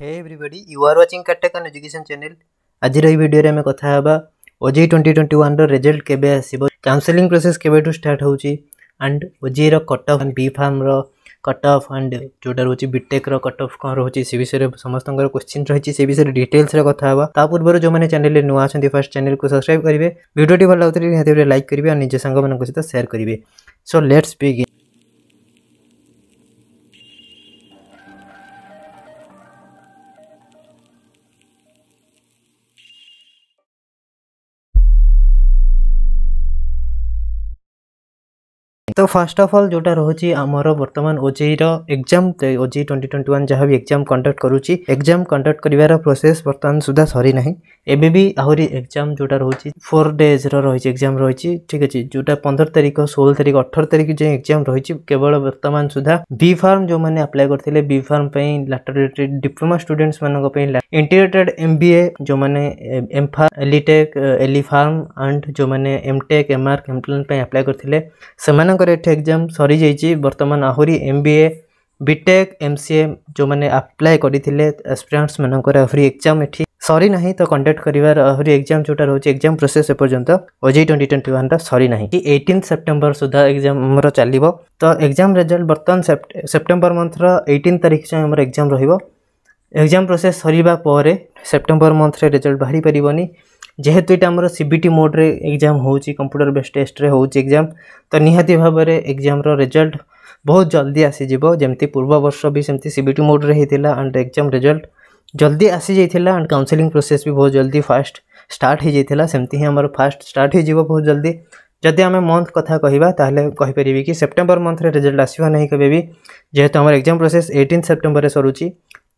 hey everybody you are watching कटेक on education channel आज video आम कथा ओजे ट्वेंटी ट्वेंटी वन रेजल्ट के काउनसेंग प्रोसेस के स्टार्ट होंड ओजे रट of B Pharm cut off and जोटा रोचे बीटेक कट अफ कौन रोचे से विषय में समस्त क्वेश्चन रही से विषय में डिटेल्स कथा पूर्व जो मैंने चैनल में नुआ अच्छा फास्ट चैनल को सब्सक्राइब करेंगे भिडियो भल लगे निर्देश लाइक करेंगे और निज सांग सहित सेयार करेंगे सो लेट्स बिगिन তো ফার্স্ট অফ অল যেটা রয়েছে আমার বর্তমান ওজেইর exam OJEE twenty twenty one যা বি এক্সাম কন্ডক্ট করুছি এক্সাম কন্ডক্ট করবার প্রোসেস বর্তমান সুদ্ধা সরি না এবে বি আহরি এক্সাম যেটা রয়েছে ফোর ডেজর রয়েছে এক্সাম রয়েছে ঠিক আছে যেটা পনেরো তারিখ ষোল তারিখ অঠর তারিখ যে এক্সাম রয়েছে কেবল বর্তমান সুদ্ধা বি ফার্ম যে আপ্লাই করলে বি ফার্ম ଲାଟୋରେଟେଡ୍ ଡିପ୍ଲୋମା ଷ୍ଟୁଡେଣ୍ଟସ୍ମାନଙ୍କ ପାଇଁ ଇଣ୍ଟିଗ୍ରେଟେଡ୍ ଏମ୍ ବି ଏ ଯେଉଁମାନେ ଏମ୍ଫା ଏଲିଟେକ୍ ଏଲିଫାର୍ମ ଆଣ୍ଡ ଯେଉଁମାନେ ଏମ୍ଟେକ୍ ଏମ୍ଆର୍ ଏମ୍ପ୍ଲାନ୍ ପାଇଁ ଆପ୍ଲାଏ କରିଥିଲେ ସେମାନଙ୍କର डायरेक्ट एग्जाम सरी जाइए बर्तमान आहरी M B A B Tech M C A जो मैंने आप्लाय करते एक्सपिरीयस मानक आहरी एग्जाम ये सरी ना तो कंडक्ट कर आहरी एग्जाम जोटा रोचे एक्जाम प्रोसेस एपर्तंत ओजे ट्वेंटी ट्वेंटी वन सरी ना कि एट्टन सेप्टेम्बर सुधा एक्जाम चलो तो एक्जाम रेजल्ट बर्तमान सेप्टेम्बर मंथर एट्टन तारीख जाए एग्जाम एक्जाम प्रोसेस सर सेप्टेम्बर मंथ्रे रेजल्ट बाहरी पार्बनी जेहेतु यहाँ आम सीबीटी मोड्रे एग्जाम होम्प्यूटर बेस्ड टेस्ट्रे होम तो निहाती भाव में एग्जाम रेजल्ट बहुत जल्दी आसीज जमती पूर्व वर्ष भी सेमती सीबीटी मोड्रे होता एंड एग्जाम रेजल्ट जल्दी आसी जाइला एंड काउनसली प्रोसेस भी बहुत जल्दी फास्ट स्टार्ट सेमती ही आमर फास्ट स्टार्ट बहुत जल्दी जदि आम मन्थ कथ कह कहपर कि सेप्टेम्बर मंथ में रेजल्ट आसवा नहीं कभी भी जेहेतु आम एग्जाम प्रोसेस एटीन सेप्टेम्बर में सरुच्च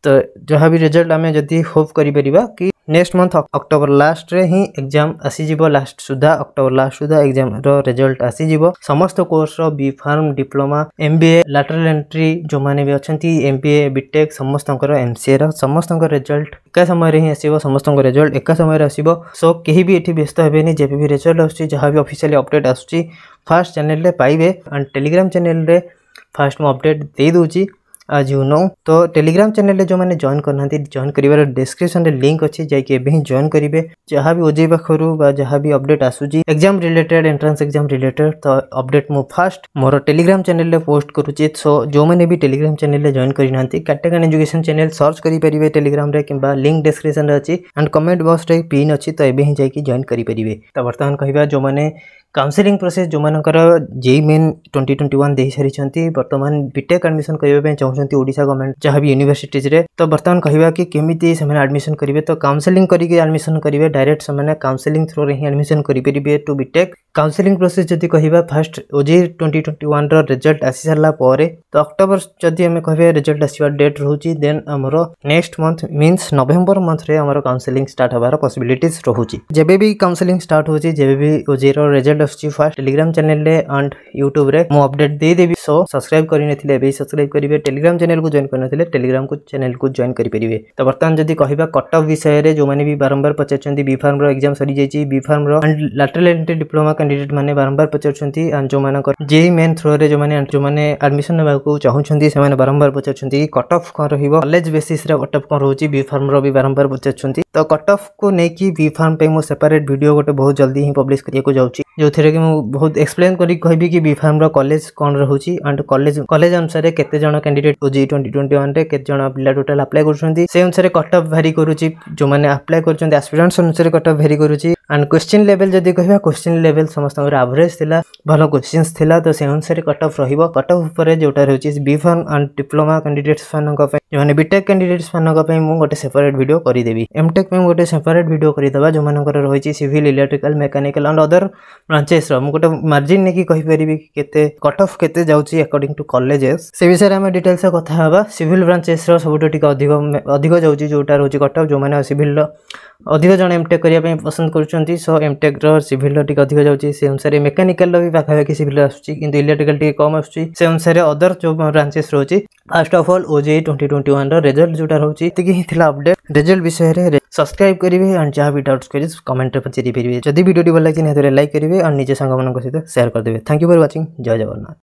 तो जहाँ भी रिजल्ट आम जब होप कर कि ନେକ୍ସଟ ମନ୍ଥ ଅକ୍ଟୋବର ଲାଷ୍ଟରେ ହିଁ ଏକ୍ଜାମ୍ ଆସିଯିବ ଲାଷ୍ଟ ସୁଦ୍ଧା ଅକ୍ଟୋବର ଲାଷ୍ଟ ସୁଦ୍ଧା ଏକ୍ଜାମ୍ର ରେଜଲ୍ଟ ଆସିଯିବ ସମସ୍ତ କୋର୍ସର B Pharm diploma M B A lateral entry ଯେଉଁମାନେ ବି ଅଛନ୍ତି ଏମ୍ ବି ଏ ବିଟେକ୍ ସମସ୍ତଙ୍କର ଏମ୍ ସି ଏର ସମସ୍ତଙ୍କ ରେଜଲ୍ଟ ଏକା ସମୟରେ ହିଁ ଆସିବ ସମସ୍ତଙ୍କ ରେଜଲ୍ଟ ଏକା ସମୟରେ ଆସିବ ସୋ କେହି ବି ଏଠି ବ୍ୟସ୍ତ ହେବେନି ଯେବେ ବି ରେଜଲ୍ଟ ଆସୁଛି ଯାହା ବି ଅଫିସିଆଲି ଅପଡ଼େଟ୍ ଆସୁଛି ଫାର୍ଷ୍ଟ ଚ୍ୟାନେଲରେ ପାଇବେ ଆଣ୍ଡ ଟେଲିଗ୍ରାମ ଚ୍ୟାନେଲରେ ଫାର୍ଷ୍ଟ ମୁଁ ଅପଡ଼େଟ୍ ଦେଇଦେଉଛି आज यू नो तो टेलीग्राम चैनल जो मैंने जॉन करना जॉन कर डिस्क्रिप्सन लिंक अच्छे जाइए जॉन करेंगे जहाँ भी ओजे पाखि अपडेट आसूस exam related entrance exam related तो अपडेट मुझ फास्ट मोर टेलीग्राम चैनल पोस्ट करुच्चे सो जो मैंने भी टेलीग्राम चैनल जॉन करना कैटेगन एजुकेशन चैनल सर्च करेंगे टेलीग्राम कि लिंक डिस्क्रिप्सन अच्छी एंड कमेंट बक्स पिन अच्छी तो ये ही जाइन करेंगे तो बर्तमान कह जो मैंने काउनसेंग प्रोसेस जो मैं JEE Main twenty twenty one दे सारी बर्तमान बीटेक् आडमिशन करने चाहते ओडा गवर्नमेंट जहाँ भी यूनिवर्सीज तो बर्तमान कह कि आडमिशन करेंगे तो काउनसेंग करके आडमिशन करेंगे डायरेक्ट से काउनसेंग थ्रो हम आडमिशन करेंगे टू बीटेक् काउनसेंग प्रोसेस जब कह फास्ट ओजे ट्वेंटी ट्वेंटी वन रिजल्ट आसी सारापर तो अक्टोबर जब आम कह रिजल्ट आसवा डेट रोचे देन आम नेक्स्ट मन्थ मीन नवेम्बर मन्थ्रे आम काउनसेंग स्टार्ट होवार पसबिलिट रोचे जब भी काउनसेंग स्टार्ट होबे भी ओजे रिजल्ट ᱥᱪᱷি ফার্স্ট টেলিগ্রাম চ্যানেল রে এন্ড ইউটিউব রে ম আপডেট দে দেবি সো সাবস্ক্রাইব করিনে থিলে বে সাবস্ক্রাইব করিবে টেলিগ্রাম চ্যানেল কো জয়েন করিনে থিলে টেলিগ্রাম কো চ্যানেল কো জয়েন করি পরিবে তো বৰ্তমান যদি কহিবা কাটঅফ বিষয় রে জমানি বি বারবার পচছந்தி বি ফার্মৰ এক্সাম সৰি যায়চি বি ফার্মৰ এন্ড ল্যাটারাল এন্টা ডিপ্লোমা ক্যান্ডিডেট মানে বারবার পচছந்தி এন্ড জমানা জে মেন থ্ৰো রে জমানি জমানে এডমিশন নবা কো চাহুছந்தி সেমান বারবার পচছந்தி কি কাটঅফ কৰহিব কলেজ বেসিসৰ কাটঅফ কৰুচি বি ফার্মৰ আবি বারবার পচছந்தி ତ କଟ୍ ଅଫ୍କୁ ନେଇକି ବି ଫାର୍ମ ପାଇଁ ମୁଁ ସେପାରେଟ୍ ଭିଡ଼ିଓ ଗୋଟେ ବହୁତ ଜଲ୍ଦି ହିଁ ପବ୍ଲିଶ୍ କରିବାକୁ ଯାଉଛି ଯେଉଁଥିରେ କି ମୁଁ ବହୁତ ଏକ୍ସପ୍ଲେନ୍ କରିକି କହିବି କି ବି ଫାର୍ମର କଲେଜ କ'ଣ ରହୁଛି ଆଣ୍ଡ କଲେଜ କଲେଜ ଅନୁସାରେ କେତେ ଜଣ କ୍ୟାଣ୍ଡିଡେଟ୍ ଜି ଟ୍ୱେଣ୍ଟି ଟ୍ୱେଣ୍ଟି ୱାନ୍ରେ କେତେ ଜଣ ପିଲା ଟୋଟାଲ୍ ଆପ୍ଲାଏ କରୁଛନ୍ତି ସେ ଅନୁସାରେ କଟ୍ ଅଫ୍ ଭାରି କରୁଛି ଯେଉଁମାନେ ଆପ୍ଲାଏ କରୁଛନ୍ତି ଆସ୍ପିରାଣ୍ଟସ୍ ଅନୁସାରେ କଟ୍ ଅଫ୍ ଭାରି କରୁଛି ଆଣ୍ଡ କ୍ୱେଶ୍ଚିନ୍ ଲେଭେଲ୍ ଯଦି କହିବା କ୍ୱେଶ୍ଚିନ୍ ଲେଭେଲ୍ ସମସ୍ତଙ୍କର ଆଭରେଜ୍ ଥିଲା ଭଲ କ୍ୱେଶ୍ଚିନ୍ସ ଥିଲା ତ ସେ ଅନୁସାରେ କଟ୍ ଅଫ୍ ରହିବ କଟ୍ ଅଫ୍ ଉପରେ ଯେଉଁଟା ରହୁଛି ବି ଫାର୍ମ ଆଣ୍ଡ ଡିପ୍ଲୋମା କ୍ୟାଣ୍ଡିଡେଟ୍ସମାନଙ୍କ ପାଇଁ ଯେଉଁମାନେ ବିଟେକ୍ କ୍ୟାଣ୍ଡିଡେଟ୍ସମାନଙ୍କ ପାଇଁ ମୁଁ ଗୋଟେ ସେପାରେଟ୍ ଭିଡ଼ିଓ କରିଦେବି ଏମ୍ଟେକ୍ ପାଇଁ ଗୋଟେ ସେପାରେଟ୍ ଭିଡ଼ିଓ କରିଦେବା ଯେଉଁମାନଙ୍କର ରହିଛି civil electrical mechanical and other ବ୍ରାଞ୍ଚେସ୍ର ମୁଁ ଗୋଟେ ମାର୍ଜିନ୍ ନେଇକି କହିପାରିବି କେତେ କଟ୍ ଅଫ୍ କେତେ ଯାଉଛି ଆକର୍ଡିଂ ଟୁ କଲେଜେସ୍ ସେ ବିଷୟରେ ଆମେ ଡିଟେଲ୍ସରେ କଥା ହେବା ସିଭିଲ୍ ବ୍ରାଞ୍ଚେସ୍ର ସବୁଠୁ ଟିକେ ଅଧିକ ଅଧିକ ଯାଉଛି ଯେଉଁଟା ରହୁଛି କଟ୍ ଅଫ୍ ଯେଉଁମାନେ ସିଭିଲ୍ର ଅଧିକ ଜଣ ଏମ୍ଟେକ୍ କରିବା ପାଇଁ ପସନ୍ଦ କରୁଛନ୍ତି ସୋ ଏମ୍ଟେକ୍ର ସିଭିଲ୍ର ଟିକେ ଅଧିକ ଯାଉଛି ସେ ଅନୁସାରେ ମେକାନିକାଲ୍ର ବି ପାଖାପାଖି ସିଭିଲ୍ ଆସୁଛି କିନ୍ତୁ ଇଲେକ୍ଟ୍ରିକାଲ୍ ଟିକେ କମ୍ ଆସୁଛି ସେ ଅନୁସାରେ ଅଦର୍ ଯେଉଁ ବ୍ରାଞ୍ଚେସ୍ ରହୁଛି first of all OJEE twenty twenty twenty one result जोटा रोचे अपडेट रेजल्ट विषय में सब्सक्राइब करेंगे एंड जहाँ भी डाउट्स करेंगे कमेंट में पचारिपारे जब भिडियो भल लगे निर्देश लाइक करेंगे और निज सांग सेयार करदे थैंक यू फर व्वाचिंग जय जगन्नाथ